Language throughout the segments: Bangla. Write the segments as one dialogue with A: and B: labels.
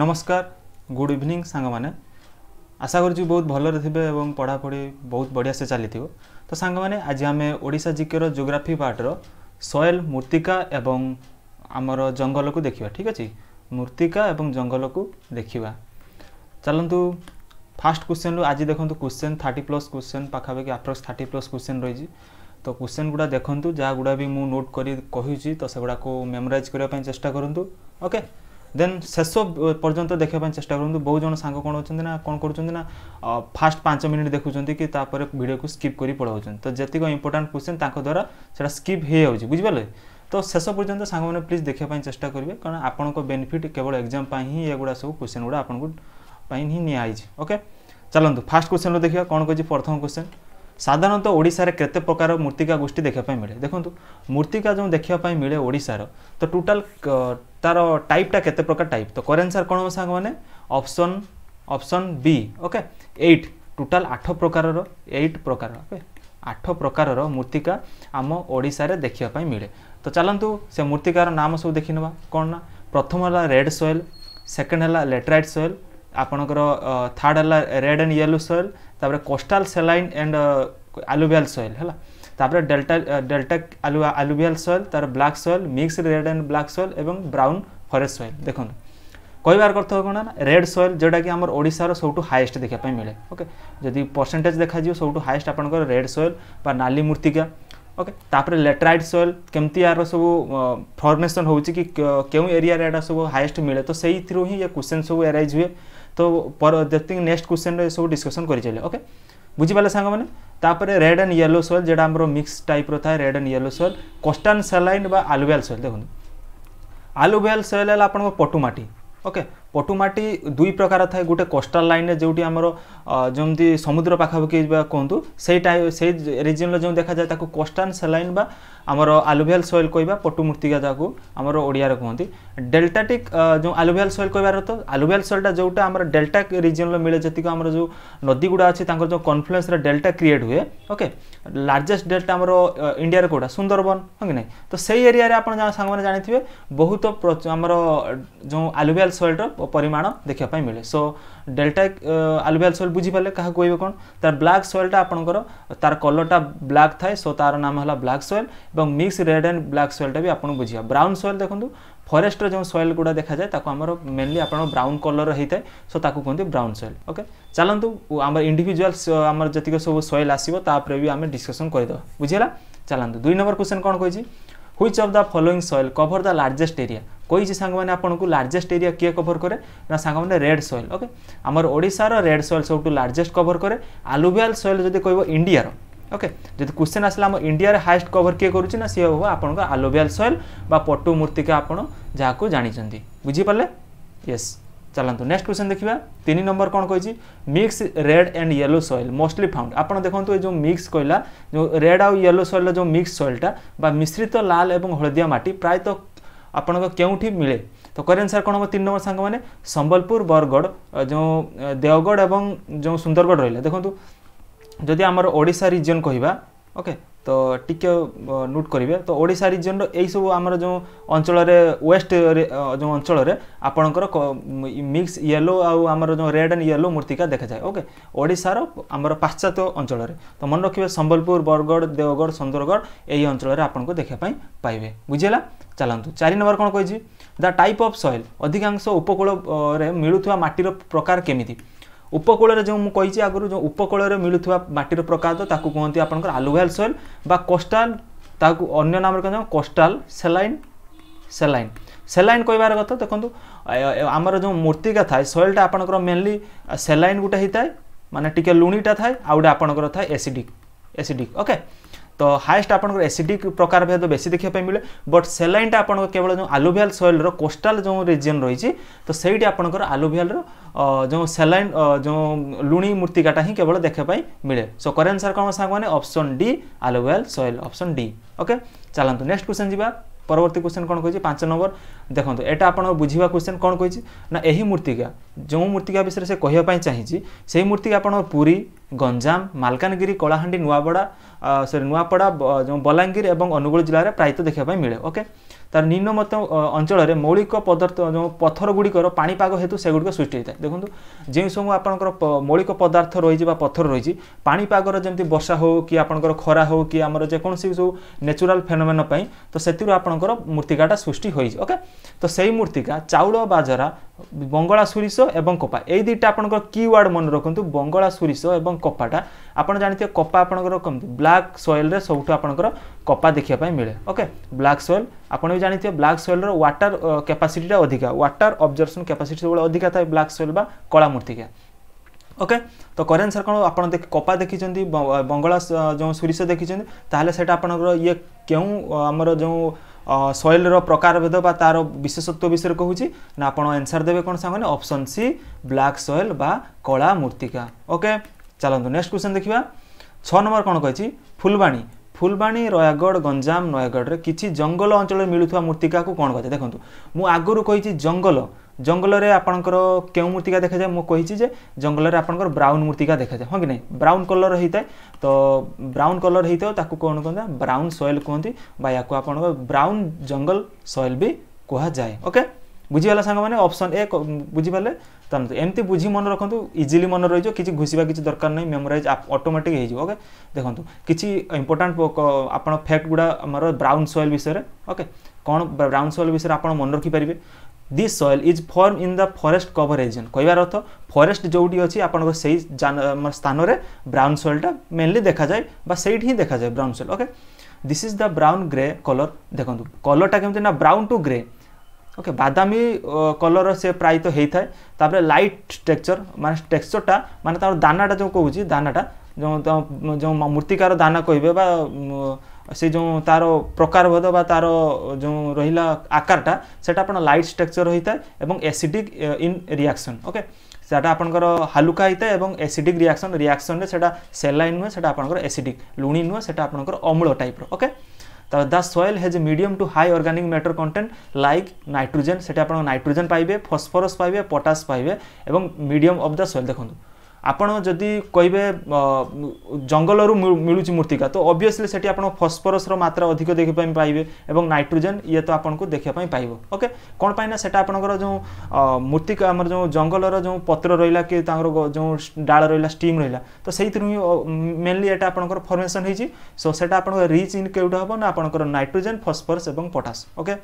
A: নমস্কার গুড ইভিনিং সাংমানে আশা করছি বহুত ভালরে থিবে এবং পড়াপড়ি বহুত বঢ়িয়া সে চালিথিব তো সাংমানে আজ আমি ওড়িশা জিকের জিওগ্রাফি পার্টর সয়েল মূর্তিকা এবং আমার জঙ্গলকু দেখিবা ঠিক আছে মূর্তিকা এবং জঙ্গলকু দেখিবা ଚାଲନ୍ତୁ ଫାର୍ଷ୍ଟ କ୍ୱେଶ୍ଚନ୍ରୁ ଆଜି ଦେଖନ୍ତୁ କ୍ୱେଶ୍ଚନ୍ ଥାର୍ଟି ପ୍ଲସ୍ କ୍ୱେଶ୍ଚନ୍ ପାଖାପାଖି ଆପ୍ରୋକ୍ସ ଥାର୍ଟି ପ୍ଲସ୍ କ୍ୱେଶ୍ଚନ୍ ରହିଛି ତ କ୍ୱେଶ୍ଚନ୍ ଗୁଡ଼ା ଦେଖନ୍ତୁ ଯାହା ଗୁଡ଼ା ବି ମୁଁ ନୋଟ୍ କରି କହୁଛି ତ ସେଗୁଡ଼ାକୁ ମେମୋରାଇଜ୍ କରିବା ପାଇଁ ଚେଷ୍ଟା କରନ୍ତୁ ଓକେ ଦେନ୍ ଶେଷ ପର୍ଯ୍ୟନ୍ତ ଦେଖିବା ପାଇଁ ଚେଷ୍ଟା କରନ୍ତୁ ବହୁତ ଜଣ ସାଙ୍ଗ କ'ଣ ହେଉଛନ୍ତି ନା କ'ଣ କରୁଛନ୍ତି ନା ଫାଷ୍ଟ ପାଞ୍ଚ ମିନିଟ୍ ଦେଖୁଛନ୍ତି କି ତାପରେ ଭିଡ଼ିଓକୁ ସ୍କିପ୍ କରି ପଳାଉଛନ୍ତି ତ ଯେତିକ ଇମ୍ପୋର୍ଟାଣ୍ଟ କ୍ୱେଶ୍ଚିନ୍ ତାଙ୍କ ଦ୍ୱାରା ସେଟା ସ୍କିପ୍ ହେଇଯାଉଛି ବୁଝିପାରିଲେ ତ ଶେଷ ପର୍ଯ୍ୟନ୍ତ ସାଙ୍ଗମାନେ ପ୍ଲିଜ୍ ଦେଖିବା ପାଇଁ ଚେଷ୍ଟା କରିବେ କାରଣ ଆପଣଙ୍କ ବେନିଫିଟ୍ କେବଳ ଏକ୍ଜାମ୍ ପାଇଁ ହିଁ ଏଗୁଡ଼ା ସବୁ କ୍ୱେଶ୍ଚିନ୍ ଗୁଡ଼ା ଆପଣଙ୍କୁ ପାଇଁ ହିଁ ନିଆହେଇଛି ଓକେ ଚାଲନ୍ତୁ ଫାର୍ଷ୍ଟ କ୍ୱେଶ୍ଚିନ୍ରୁ ଦେଖିବା କ'ଣ କହିଛି ପ୍ରଥମ କ୍ୱେଶ୍ଚିନ୍ ସାଧାରଣତଃ ଓଡ଼ିଶାରେ କେତେ ପ୍ରକାର ମୂର୍ତ୍ତିକା ଗୋଷ୍ଠୀ ଦେଖିବା ପାଇଁ ମିଳେ ଦେଖନ୍ତୁ ମୂର୍ତ୍ତିକା ଯେଉଁ ଦେଖିବା ପାଇଁ ମିଳେ ଓଡ଼ିଶାର ତ ଟୋଟାଲ ତାର ଟାଇପ୍ଟା କେତେ ପ୍ରକାର ଟାଇପ୍ ତ କରେଣ୍ଟ ସାର୍ କ'ଣ ହେବ ସାଙ୍ଗମାନେ ଅପସନ୍ ଅପସନ୍ ବି ଓକେ ଏଇଟ୍ ଟୋଟାଲ ଆଠ ପ୍ରକାରର ଏଇଟ୍ ପ୍ରକାର ଓକେ ଆଠ ପ୍ରକାରର ମୂର୍ତ୍ତିକା ଆମ ଓଡ଼ିଶାରେ ଦେଖିବା ପାଇଁ ମିଳେ ତ ଚାଲନ୍ତୁ ସେ ମୂର୍ତ୍ତିକାର ନାମ ସବୁ ଦେଖିନେବା କ'ଣ ନା ପ୍ରଥମ ହେଲା ରେଡ଼୍ ସଏଲ୍ ସେକେଣ୍ଡ ହେଲା ଲେଟ୍ରାଇଟ୍ ସଏଲ୍ ଆପଣଙ୍କର ଥାର୍ଡ଼ ହେଲା ରେଡ୍ ଆଣ୍ଡ ୟେଲୋ ସଏଲ୍ ତାପରେ coastal saline and alluvial soil ହେଲା ତାପରେ ଡେଲ୍ଟା ଡେଲ୍ଟା ଆଲୁ ଆଲୁଭିଆଲ୍ ସଏଲ୍ ତାର black soil mix red and black soil ଏବଂ ବ୍ରାଉନ୍ ଫରେଷ୍ଟ ସଏଲ୍ ଦେଖନ୍ତୁ କହିବାର ଅର୍ଥ କ'ଣ ନା ରେଡ୍ ସଏଲ୍ ଯେଉଁଟାକି ଆମର ଓଡ଼ିଶାର ସବୁଠୁ ହାଏଷ୍ଟ ଦେଖିବା ପାଇଁ ମିଳେ ଓକେ ଯଦି ପରସେଣ୍ଟେଜ୍ ଦେଖାଯିବ ସବୁଠୁ ହାଏଷ୍ଟ ଆପଣଙ୍କର ରେଡ୍ ସଏଲ୍ ବା ନାଲି ମୂର୍ତ୍ତିକା ଓକେ ତାପରେ ଲେଟ୍ରାଇଟ୍ ସଏଲ୍ କେମିତି ୟାର ସବୁ ଫର୍ମେସନ୍ ହେଉଛି କି କେଉଁ ଏରିଆରେ ଏଇଟା ସବୁ ହାଏଷ୍ଟ ମିଳେ ତ ସେଇଥିରୁ ହିଁ ଏ କ୍ୱେଶ୍ଚନ୍ ସବୁ ଏରାଇଜ୍ ହୁଏ तो ଯେତିକି ନେକ୍ସଟ କ୍ୱେଶ୍ଚିନ୍ରେ ଏସବୁ ଡିସ୍କସନ୍ କରିଚାଲେ ଓକେ ବୁଝିପାରିଲେ ସାଙ୍ଗମାନେ ତାପରେ ରେଡ୍ ଆଣ୍ଡ ୟେଲୋ ସଏଲ୍ ଯେଉଁଟା ଆମର ମିକ୍ସ ଟାଇପ୍ର ଥାଏ red and yellow soil coastal saline ବା ଆଲୁଭିଆଲ୍ ସଏଲ୍ ଦେଖନ୍ତୁ ଆଲୁଭିଆଲ୍ ସଏଲ୍ ହେଲା ଆପଣଙ୍କ ପଟୁ ମାଟି ଓକେ পটুমাটি দুই প্রকার থাকে গোটে কোষ্টাল লাইনে যেটি আমার যেমনি সমুদ্র পাখাপাখি বা কুহতু সেই টাই সেই রিজনরে যে দেখা যায় তাকে কোষ্টাল সেলাইন বা আমার আলুভিয়াল সয়েল কহবা পটুমূর্তিকা যাকে আমার ওড়িয়ার কুহতি ডেল্টাটিক যে আলুভিয়াল সয়েল কহবার তো আলুভিয়াল সয়েলটা যেটা আমার ডেল্টা রিজনরে মিলে যেত আমার যে নদীগুড়া আছে তাঁর যে কনফ্লুয়েন্সরে ডেল্টা ক্রিয়েট হুয়ে ওকে ଲାର୍ଜେଷ୍ଟ ଡେଲ୍ଟା ଆମର ଇଣ୍ଡିଆର କେଉଁଟା ସୁନ୍ଦରବନ ହଁ କି ନାହିଁ ତ ସେଇ ଏରିଆରେ ଆପଣ ସାଙ୍ଗମାନେ ଜାଣିଥିବେ ବହୁତ ଆମର ଯେଉଁ ଆଲୁଭିଆଲ ସଏଲ୍ର ପରିମାଣ ଦେଖିବା ପାଇଁ ମିଳେ ସୋ ଡେଲ୍ଟା ଆଲୁଭିଆଲ ସଏଲ୍ ବୁଝିପାରିଲେ କାହାକୁ କହିବେ କ'ଣ ତାର ବ୍ଲାକ୍ ସଏଲ୍ଟା ଆପଣଙ୍କର ତାର କଲର୍ଟା ବ୍ଲାକ୍ ଥାଏ ସୋ ତାର ନାମ ହେଲା ବ୍ଲାକ୍ ସଏଲ୍ ଏବଂ ମିକ୍ସ ରେଡ୍ ଆଣ୍ଡ ବ୍ଲାକ୍ ସଏଲ୍ଟା ବି ଆପଣଙ୍କୁ ବୁଝିବା ବ୍ରାଉନ୍ ସଏଲ୍ ଦେଖନ୍ତୁ ফরেস্টর যে সয়েল গুড়া দেখা যায় তাকে আমার মেনলি আপনার ব্রাউন কলর হয়ে সো তাকে কুহতি ব্রাউন সয়েল ওকে চালু আমার ইন্ডিভিজুয়াল আমার যেত সব সয়েল আসবে তাপরে বি আমি ডিসকসন করেদেব বুঝিলা চালু দুই নম্বর কোশ্চেন কোণ কইছি which of the following soil cover the largest area কইছি সাংমানে আপনার লার্জেস্ট এরিয়া কি কভর করে না সাংমানে রেড সয়েল ওকে আমার ওড়শার রেড সয়েল সবুঠু লার্জেস্ট কভর করে আলুভিয়াল সয়েল যদি কহব ইন্ডিয়ার ଓକେ ଯଦି କ୍ୱେଶ୍ଚନ୍ ଆସିଲା ଆମ ଇଣ୍ଡିଆରେ ହାଏଷ୍ଟ କଭର୍ କିଏ କରୁଛି ନା ସିଏ ହେବ ଆପଣଙ୍କ ଆଲୋବିଆଲ୍ ସଏଲ୍ ବା ପଟୁ ମୂର୍ତ୍ତିକା ଆପଣ ଯାହାକୁ ଜାଣିଛନ୍ତି ବୁଝିପାରିଲେ ୟେସ୍ ଚାଲନ୍ତୁ ନେକ୍ସଟ କ୍ୱେଶ୍ଚନ୍ ଦେଖିବା ତିନି ନମ୍ବର କ'ଣ କହିଛି mix red and yellow soil mostly found ଆପଣ ଦେଖନ୍ତୁ ଏ ଯେଉଁ ମିକ୍ସ କହିଲା ଯେଉଁ ରେଡ୍ ଆଉ ୟେଲୋ ସଏଲ୍ର ଯେଉଁ ମିକ୍ସ ସଏଲ୍ଟା ବା ମିଶ୍ରିତ ଲାଲ ଏବଂ ହଳଦିଆ ମାଟି ପ୍ରାୟତଃ ଆପଣଙ୍କ କେଉଁଠି ମିଳେ ତ କରେଣ୍ଟ ସାର୍ କ'ଣ ହେବ ତିନି ନମ୍ବର ସାଙ୍ଗମାନେ ସମ୍ବଲପୁର ବରଗଡ଼ ଯେଉଁ ଦେଓଗଡ଼ ଏବଂ ଯେଉଁ ସୁନ୍ଦରଗଡ଼ ରହିଲା ଦେଖନ୍ତୁ ଯଦି ଆମର ଓଡ଼ିଶା ରିଜିଅନ୍ କହିବା ଓକେ ତ ଟିକେ ନୋଟ୍ କରିବେ ତ ଓଡ଼ିଶା ରିଜିଅନ୍ର ଏଇସବୁ ଆମର ଯେଉଁ ଅଞ୍ଚଳରେ ୱେଷ୍ଟ ଯେଉଁ ଅଞ୍ଚଳରେ ଆପଣଙ୍କର ମିକ୍ସ ୟେଲୋ ଆଉ ଆମର ଯେଉଁ ରେଡ୍ ଆଣ୍ଡ ୟେଲୋ ମୂର୍ତ୍ତିକା ଦେଖାଯାଏ ଓକେ ଓଡ଼ିଶାର ଆମର ପାଶ୍ଚାତ୍ୟ ଅଞ୍ଚଳରେ ତ ମନେ ରଖିବେ ସମ୍ବଲପୁର ବରଗଡ଼ ଦେଓଗଡ଼ ସୁନ୍ଦରଗଡ଼ ଏହି ଅଞ୍ଚଳରେ ଆପଣଙ୍କୁ ଦେଖିବା ପାଇଁ ପାଇବେ ବୁଝିଲା ଚାଲନ୍ତୁ ଚାରି ନମ୍ବର କ'ଣ କହିଛି ଦ ଟାଇପ୍ ଅଫ୍ ସଏଲ୍ ଅଧିକାଂଶ ଉପକୂଳରେ ମିଳୁଥିବା ମାଟିର ପ୍ରକାର କେମିତି ଉପକୂଳରେ ଯେଉଁ ମୁଁ କହିଛି ଆଗରୁ ଯେଉଁ ଉପକୂଳରେ ମିଳୁଥିବା ମାଟିର ପ୍ରକାର ତାକୁ କୁହନ୍ତି ଆପଣଙ୍କର ଆଲୁଭାଲ୍ ସଏଲ୍ ବା କୋଷ୍ଟାଲ ତାହାକୁ ଅନ୍ୟ ନାମରେ କୁହନ୍ତି କୋଷ୍ଟାଲ ସେଲାଇନ୍ ସେଲାଇନ୍ ସେଲାଇନ୍ କହିବାର କଥା ଦେଖନ୍ତୁ ଆମର ଯେଉଁ ମୂର୍ତ୍ତିକା ଥାଏ ସଏଲ୍ଟା ଆପଣଙ୍କର ମେନଲି ସେଲାଇନ୍ ଗୋଟେ ହେଇଥାଏ ମାନେ ଟିକେ ଲୁଣିଟା ଥାଏ ଆଉ ଗୋଟେ ଆପଣଙ୍କର ଥାଏ ଏସିଡିକ୍ ଏସିଡିକ୍ ଓକେ तो हाएस्ट आपको एसीडिक प्रकार भेद बेसी देखापी मिले बट सेलाइनटा आप केवल जो आलुभियाल सएल कोस्टाल जो रिजन रही तो सही आपंकर आलुभियाल जो सेलाइन जो लुणी मूर्तिकाटा ही केवल देखापी मिले सो करेन्ट आंसर कौन सांग मैंने D alluvial soil option D okay चलतु नेक्स्ट क्वेश्चन जी परवर्त क्वेश्चन कौन कही पांच नंबर देखो यहाँ आप बुझा क्वेश्चन कौन कही ना यही मूर्तिका जो मूर्तिका विषय से कहवाई चाहिए से मूर्ति आप पूरी ଗଞ୍ଜାମ ମାଲକାନଗିରି କଳାହାଣ୍ଡି ନୂଆପଡ଼ା ସରି ନୂଆପଡ଼ା ବଲାଙ୍ଗୀର ଏବଂ ଅନୁଗୁଳ ଜିଲ୍ଲାରେ ପ୍ରାୟତଃ ଦେଖିବା ପାଇଁ ମିଳେ ଓକେ ତା'ର ନିମ୍ନମତ ଅଞ୍ଚଳରେ ମୌଳିକ ପଦାର୍ଥ ଯେଉଁ ପଥରଗୁଡ଼ିକର ପାଣିପାଗ ହେତୁ ସେଗୁଡ଼ିକ ସୃଷ୍ଟି ହୋଇଥାଏ ଦେଖନ୍ତୁ ଯେଉଁ ସବୁ ଆପଣଙ୍କର ମୌଳିକ ପଦାର୍ଥ ରହିଛି ବା ପଥର ରହିଛି ପାଣିପାଗର ଯେମିତି ବର୍ଷା ହେଉ କି ଆପଣଙ୍କର ଖରା ହେଉ କି ଆମର ଯେକୌଣସି ସବୁ ନ୍ୟାଚୁରାଲ୍ ଫେନୋମେନ ପାଇଁ ତ ସେଥିରୁ ଆପଣଙ୍କର ମୂର୍ତ୍ତିକାଟା ସୃଷ୍ଟି ହୋଇଛି ଓକେ ତ ସେଇ ମୂର୍ତ୍ତିକା ଚାଉଳ ବାଜରା বঙ্গলা সোরিষ এবং কপা এই দুইটা আপনার কিওয়ার্ড মনে রাখুন বঙ্গলা সোরিষ এবং কপাটা আপনার জাঁথিবে কপা আপনার কমিটি ব্লাক সয়েলরে সবুঠু আপনার কপা দেখা মিলে ওকে ব্লাক সয়েল আপনার জাঁথিবে ব্লাক সয়েলর ওয়াটার ক্যাপাসিটিটা অধিকা ওয়াটার অবজর্ভসন ক্যাপাসিটি সবুলে অধিকা থাকে ব্লাক সয়েল বা কলা মূর্তিকা ওকে তো করেন স্যার কোণ আপনার দেখ কপা দেখিছেন বঙ্গলা যে সোরিষ দেখিছেন তাহলে সেটা আপনার ইয়ে কেউ আমার যে ସଏଲ୍ର ପ୍ରକାରଭେଦ ବା ତା'ର ବିଶେଷତ୍ୱ ବିଷୟରେ କହୁଛି ନା ଆପଣ ଆନ୍ସର୍ ଦେବେ କ'ଣ ସାଙ୍ଗମାନେ ଅପସନ୍ ସି ବ୍ଲାକ୍ ସଏଲ୍ ବା କଳା ମୂର୍ତ୍ତିକା ଓକେ ଚାଲନ୍ତୁ ନେକ୍ସଟ କ୍ୱେଶ୍ଚନ୍ ଦେଖିବା ଛଅ ନମ୍ବର କ'ଣ କହିଛି ଫୁଲବାଣୀ ଫୁଲବାଣୀ ନୟାଗଡ଼ ଗଞ୍ଜାମ ନୟାଗଡ଼ରେ କିଛି ଜଙ୍ଗଲ ଅଞ୍ଚଳରେ ମିଳୁଥିବା ମୂର୍ତ୍ତିକାକୁ କ'ଣ କୁହାଯାଏ ଦେଖନ୍ତୁ ମୁଁ ଆଗରୁ କହିଛି ଜଙ୍ଗଲ জঙ্গলরে আপনার কেউ মূর্তিকা দেখা যায় মু যে জঙ্গলরে আপনার ব্রাউন মূর্তিকা দেখা যায় হ্যাঁ কি না ব্রাউন কলর হয়ে থাকে তো ব্রাউন কলর হয়ে থাকে তাকে কোণ কুহ ব্রাউন সয়েল কুহতি বা ইয়াকে আপনার ব্রাউন জঙ্গল সয়েল বি কুহযায়ে ওকে বুঝিপালা সাং মানে অপশন এ বুঝিপালে তাহলে এমতি বুঝি মনে রাখতু ইজিলি মনে রয়েছে কিছু ঘুষবা কিছু দরকার নাই মেমোরাইজ অটোমেটিক হয়ে যাব ওকে দেখুন কিছু ইম্পর্টাট আপনার ফ্যাক্ট গুড়া আমার ব্রাউন সয়েল বিষয়ে ওকে কোণ ব্রাউন সয়েল বিষয়ে আপনার মনে রাখিপারে this soil is form in the forest cover region কহবার অর্থ ফরেস্ট যেটি অছি আপনার সেই স্থানরে ব্রাউন সয়েলটা মেনলি দেখা যায় বা সেইটি হি দেখা যায় brown soil okay this is the brown grey colour দেখুন কলরটা কেমতি না ব্রাউন টু গ্রে ওকে বাদামি কলর সে প্রায়ত হয়ে থাকে তাপরে লাইট টেক্সচর মানে টেক্সচরটা মানে তার দানাটা যে কৌছি দানাটা যে মূর্তিকার দানা কহবে বা ସେ ଯେଉଁ ତା'ର ପ୍ରକାରଭେଦ ବା ତା'ର ଯେଉଁ ରହିଲା ଆକାରଟା ସେଇଟା ଆପଣ ଲାଇଟ୍ ଷ୍ଟ୍ରକ୍ଚର୍ ହୋଇଥାଏ ଏବଂ ଏସିଡ଼ିକ୍ ଇନ୍ ରିଆକ୍ସନ୍ ଓକେ ସେଇଟା ଆପଣଙ୍କର ହାଲୁକା ହୋଇଥାଏ ଏବଂ ଏସିଡ଼ିକ୍ ରିଆକ୍ସନ୍ ରିଆକ୍ସନ୍ରେ ସେଇଟା ସେଲାଇନ୍ ନୁହେଁ ସେଇଟା ଆପଣଙ୍କର ଏସିଡ଼ିକ୍ ଲୁଣି ନୁହେଁ ସେଇଟା ଆପଣଙ୍କର ଅମ୍ଳ ଟାଇପ୍ର ଓକେ ତ the soil has medium to high organic matter content like nitrogen ସେଠି ଆପଣ ନାଇଟ୍ରୋଜେନ୍ ପାଇବେ ଫସ୍ଫରସ୍ ପାଇବେ ପଟାସ୍ ପାଇବେ ଏବଂ ମିଡ଼ିୟମ୍ ଅଫ୍ ଦ ସଏଲ୍ ଦେଖନ୍ତୁ ଆପଣ ଯଦି କହିବେ ଜଙ୍ଗଲରୁ ମିଳୁଛି ମୂର୍ତ୍ତିକା ତ ଅବଭିୟସ୍ଲି ସେଠି ଆପଣ ଫସ୍ଫରସର ମାତ୍ରା ଅଧିକ ଦେଖିବା ପାଇଁ ପାଇବେ ଏବଂ ନାଇଟ୍ରୋଜେନ୍ ଇଏ ତ ଆପଣଙ୍କୁ ଦେଖିବା ପାଇଁ ପାଇବ ଓକେ କ'ଣ ପାଇଁ ନା ସେଟା ଆପଣଙ୍କର ଯେଉଁ ମୂର୍ତ୍ତିକା ଆମର ଯେଉଁ ଜଙ୍ଗଲର ଯେଉଁ ପତ୍ର ରହିଲା କି ତାଙ୍କର ଯେଉଁ ଡାଳ ରହିଲା ଷ୍ଟିମ୍ ରହିଲା ତ ସେଇଥିରୁ ହିଁ ମେନଲି ଏଇଟା ଆପଣଙ୍କର ଫର୍ମେସନ୍ ହେଇଛି ସୋ ସେଟା ଆପଣଙ୍କର ରିଚ୍ ଇନ୍ କେଉଁଟା ହେବ ନା ଆପଣଙ୍କର ନାଇଟ୍ରୋଜେନ୍ ଫସ୍ଫରସ୍ ଏବଂ ପଟାସ୍ ଓକେ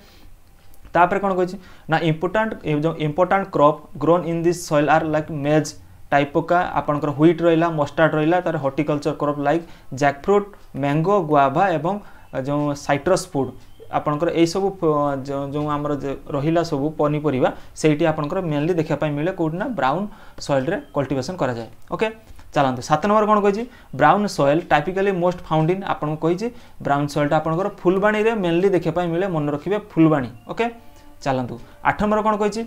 A: ତାପରେ କ'ଣ କହିଛି ନା ଇମ୍ପୋର୍ଟାଣ୍ଟ ଯେଉଁ important crop grown in this soil are like maize টাইপোকা আপনার হুইট রহলা মস্টার্ড রহলা তার horticulture crop like jackfruit mango guava এবং যে সাইট্রস ফুড আপনার এইসব যে আমার রহিলা সব পনিপরিবা সেইটি আপনার মেনলি দেখা মিলে কোটি না ব্রাউন সয়েলরে কল্টিভেসন করা যায় ওকে ଚାଲନ୍ତୁ ସାତ ନମ୍ବର କ'ଣ କହିଛି brown soil typically most found in ଆପଣଙ୍କୁ କହିଛି ବ୍ରାଉନ୍ ସଏଲ୍ଟା ଆପଣଙ୍କର ଫୁଲବାଣୀରେ ମେନଲି ଦେଖିବା ପାଇଁ ମିଳେ ମନେ ରଖିବେ ଫୁଲବାଣୀ ଓକେ ଚାଲନ୍ତୁ ଆଠ ନମ୍ବର କ'ଣ କହିଛି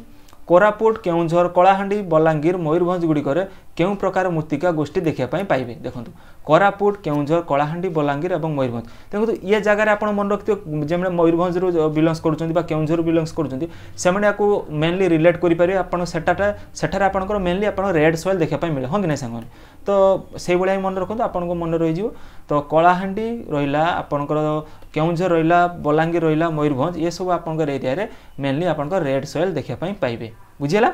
A: କୋରାପୁଟ କେଉଁଝର କଳାହାଣ୍ଡି ବଲାଙ୍ଗୀର ମୟୂରଭଞ୍ଜ ଗୁଡ଼ିକରେ କେଉଁ ପ୍ରକାର ମୃତ୍ତିକା ଗୋଷ୍ଠୀ ଦେଖିବା ପାଇଁ ପାଇବେ ଦେଖନ୍ତୁ କୋରାପୁଟ କେଉଁଝର କଳାହାଣ୍ଡି ବଲାଙ୍ଗୀର ଏବଂ ମୟୂରଭଞ୍ଜ ଦେଖନ୍ତୁ ଇଏ ଜାଗାରେ ଆପଣ ମନେ ରଖିଥିବେ ଯେମାନେ ମୟୂରଭଞ୍ଜରୁ ବିଲଙ୍ଗସ୍ କରୁଛନ୍ତି ବା କେଉଁଝରରୁ ବିଲଙ୍ଗସ୍ କରୁଛନ୍ତି ସେମାନେ ୟାକୁ ମେନ୍ଲି ରିଲେଟ୍ କରିପାରିବେ ଆପଣ ସେଟାଟା ସେଠାରେ ଆପଣଙ୍କର ମେନ୍ଲି ଆପଣ ରେଡ୍ ସଏଲ୍ ଦେଖିବା ପାଇଁ ମିଳେ ହଁ କି ନାହିଁ ସାଙ୍ଗମାନେ ତ ସେଇଭଳିଆ ହିଁ ମନେ ରଖନ୍ତୁ ଆପଣଙ୍କ ମନେ ରହିଯିବ ତ କଳାହାଣ୍ଡି ରହିଲା ଆପଣଙ୍କର କେଉଁଝର ରହିଲା ବଲାଙ୍ଗୀର ରହିଲା ମୟୂରଭଞ୍ଜ ଏସବୁ ଆପଣଙ୍କର ଏରିଆରେ ମେନଲି ଆପଣଙ୍କର ରେଡ୍ ସଏଲ୍ ଦେଖିବା ପାଇଁ ପାଇବେ ବୁଝିହେଲା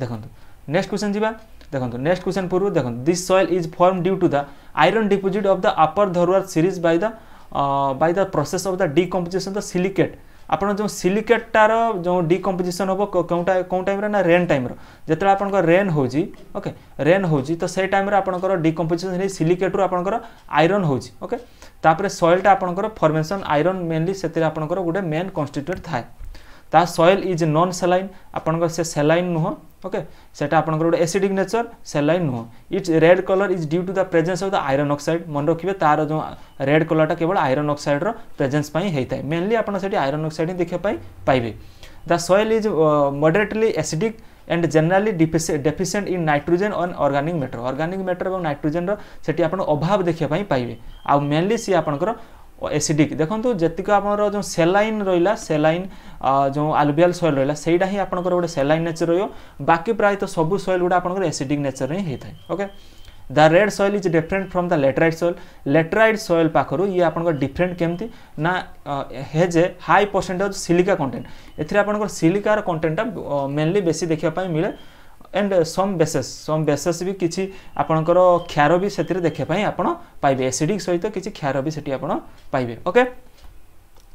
A: ଦେଖନ୍ତୁ ନେକ୍ସଟ କ୍ୱେଶ୍ଚନ୍ ଯିବା ଦେଖନ୍ତୁ ନେକ୍ସଟ କ୍ୱେଶ୍ଚନ୍ ପୂର୍ବରୁ ଦେଖନ୍ତୁ this soil is form due to the iron deposit of the upper Dharwar series by the by the process of the decomposition the silicate ଆପଣ ଯେଉଁ ସିଲିକେଟ୍ଟାର ଯେଉଁ ଡିକମ୍ପୋଜିସନ୍ ହେବ କେଉଁଟା କେଉଁ ଟାଇମ୍ରେ ନା ରେନ୍ ଟାଇମ୍ର ଯେତେବେଳେ ଆପଣଙ୍କର ରେନ୍ ହେଉଛି ଓକେ ରେନ୍ ହେଉଛି ତ ସେଇ ଟାଇମ୍ରେ ଆପଣଙ୍କର ଡିକମ୍ପୋଜିସନ୍ ହେଇ ସିଲିକେଟ୍ରୁ ଆପଣଙ୍କର ଆଇରନ୍ ହେଉଛି ଓକେ ତାପରେ ସଏଲ୍ଟା ଆପଣଙ୍କର ଫର୍ମେସନ୍ ଆଇରନ୍ ମେନ୍ଲି ସେଥିରେ ଆପଣଙ୍କର ଗୋଟେ ମେନ୍ କନଷ୍ଟିଟ୍ୟୁଏଣ୍ଟ ଥାଏ ତା ସଏଲ୍ ଇଜ୍ ନନ୍ ସେଲାଇନ୍ ଆପଣଙ୍କର ସେ ସେଲାଇନ୍ ନୁହଁ ଓକେ ସେଇଟା ଆପଣଙ୍କର ଗୋଟେ ଏସିଡ଼ିକ୍ ନେଚର୍ ସେଲାଇନ୍ ନୁହଁ it's red colour is due to the presence of the iron oxide ମନେ ରଖିବେ ତା'ର ଯେଉଁ ରେଡ୍ କଲର୍ଟା କେବଳ ଆଇରନ୍ ଅକ୍ସାଇଡ୍ର ପ୍ରେଜେନ୍ସ ପାଇଁ ହେଇଥାଏ ମେନ୍ଲି ଆପଣ ସେଠି ଆଇରନ୍ ଅକ୍ସାଇଡ୍ ହିଁ ଦେଖିବା ପାଇଁ ପାଇବେ the soil is moderately acidic and generally deficient in nitrogen और अर्गानिक मैटर अर्गानिक मैटर और नाइट्रोजेन रि आप अभाव देखापे आउ मेनली सी आपर एसीडिक देखो जीक आप जो सेलाइन रहा सेलाइन जो आलुबियाल सयल रहा सहीटा गोटे सेलाइन नेचर रोक प्रायत सब सएल गुड़ा आप एसीडिक नेचर हिं होता है okay the red soil is different from the laterite soil laterite soil पाखर ये आप डिफरेन्ट केमती ना has high percentage silica content एपर सिलिकार कंटेन्टा मेनली बेसी देखापी मिले and some bases some bases भी किसी आपणकर क्षार भी से देखापी आपड़ पाइबे एसिडिक सहित किसी क्षार भी से आपड़ पाइबे ओके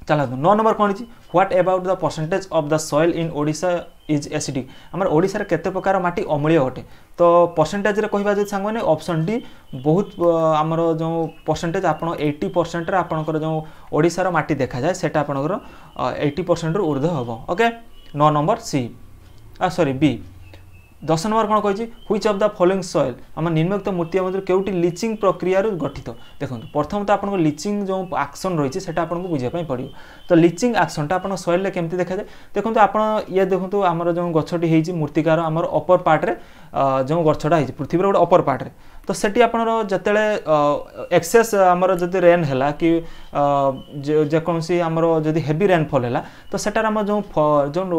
A: ଚାଲନ୍ତୁ ନଅ ନମ୍ବର କ'ଣ ହେଇଛି what about the percentage of the soil in Odisha is acidic ଆମର ଓଡ଼ିଶାରେ କେତେ ପ୍ରକାର ମାଟି ଅମ୍ଳୀୟ ଅଟେ ତ ପରସେଣ୍ଟେଜ୍ରେ କହିବା ଯଦି ସାଙ୍ଗମାନେ ଅପସନ୍ ଡି ବହୁତ ଆମର ଯେଉଁ ପରସେଣ୍ଟେଜ୍ ଆପଣ ଏଇଟି ପରସେଣ୍ଟରେ ଆପଣଙ୍କର ଯେଉଁ ଓଡ଼ିଶାର ମାଟି ଦେଖାଯାଏ ସେଇଟା ଆପଣଙ୍କର ଏଇଟି ପରସେଣ୍ଟରୁ ଉର୍ଦ୍ଧ୍ୱ ହେବ ଓକେ ନଅ ନମ୍ବର ସି ସରି ବି দশ নম্বর কোণ কী which of the following soil আমার নির্মিত মূর্তি মধ্যে কেউটি লিচিং প্রক্রিয়ার গঠিত দেখুন প্রথমত আপনার লিচিং যে আকশন রয়েছে সেটা আপনার বুঝিয়া পড়ব তো লিচিং আকশনটা আপনার সয়েলে কমিটি দেখা যায় দেখুন আপনার ইয়ে দেখুন আমার যে গছটি হয়েছে মূর্তিকার আমার অপর পার্টে যে গছটা হয়েছে পৃথিবীর গোটে অপর পার্টে ତ ସେଠି ଆପଣଙ୍କର ଯେତେବେଳେ ଏକ୍ସେସ୍ ଆମର ଯଦି ରେନ୍ ହେଲା କି ଯେକୌଣସି ଆମର ଯଦି ହେଭି ରେନ୍ଫଲ୍ ହେଲା ତ ସେଠାରେ ଆମର ଯେଉଁ ଯେଉଁ